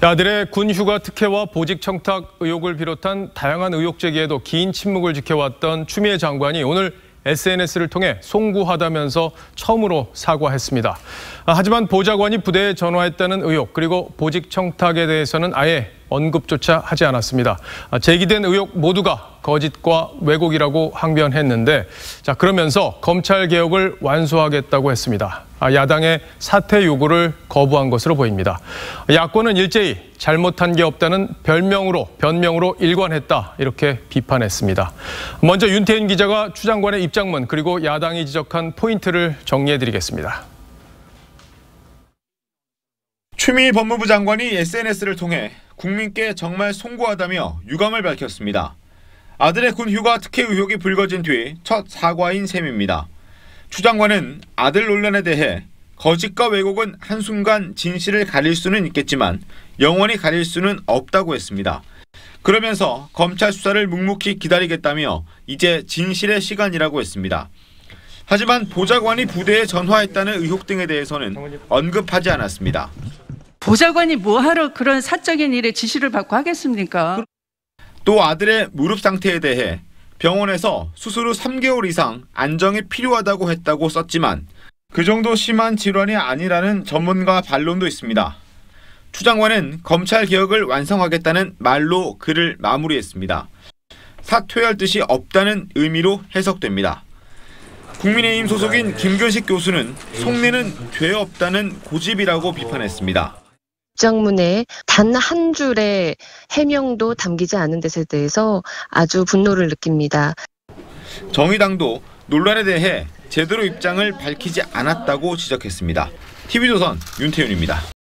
아들의 군 휴가 특혜와 보직 청탁 의혹을 비롯한 다양한 의혹 제기에도 긴 침묵을 지켜왔던 추미애 장관이 오늘 SNS를 통해 송구하다면서 처음으로 사과했습니다. 아, 하지만 보좌관이 부대에 전화했다는 의혹 그리고 보직 청탁에 대해서는 아예 언급조차 하지 않았습니다. 아, 제기된 의혹 모두가 거짓과 왜곡이라고 항변했는데 자 그러면서 검찰 개혁을 완수하겠다고 했습니다. 아, 야당의 사퇴 요구를 거부한 것으로 보입니다. 야권은 일제히 잘못한 게 없다는 별명으로 변명으로 일관했다 이렇게 비판했습니다. 먼저 윤태인 기자가 추 장관의 입장문 그리고 야당이 지적한 포인트를 정리해드리겠습니다. 추미 법무부 장관이 SNS를 통해 국민께 정말 송구하다며 유감을 밝혔습니다. 아들의 군 휴가 특혜 의혹이 불거진 뒤 첫 사과인 셈입니다. 추 장관은 아들 논란에 대해 거짓과 왜곡은 한순간 진실을 가릴 수는 있겠지만 영원히 가릴 수는 없다고 했습니다. 그러면서 검찰 수사를 묵묵히 기다리겠다며 이제 진실의 시간이라고 했습니다. 하지만 보좌관이 부대에 전화했다는 의혹 등에 대해서는 언급하지 않았습니다. 보좌관이 뭐하러 그런 사적인 일에 지시를 받고 하겠습니까? 또 아들의 무릎 상태에 대해 병원에서 수술 후 3개월 이상 안정이 필요하다고 했다고 썼지만 그 정도 심한 질환이 아니라는 전문가 반론도 있습니다. 추 장관은 검찰 개혁을 완성하겠다는 말로 글을 마무리했습니다. 사퇴할 뜻이 없다는 의미로 해석됩니다. 국민의힘 소속인 김근식 교수는 속내는 죄 없다는 고집이라고 비판했습니다. 입장문에 단 한 줄의 해명도 담기지 않은 데에 대해서 아주 분노를 느낍니다. 정의당도 논란에 대해 제대로 입장을 밝히지 않았다고 지적했습니다. TV조선 윤태윤입니다.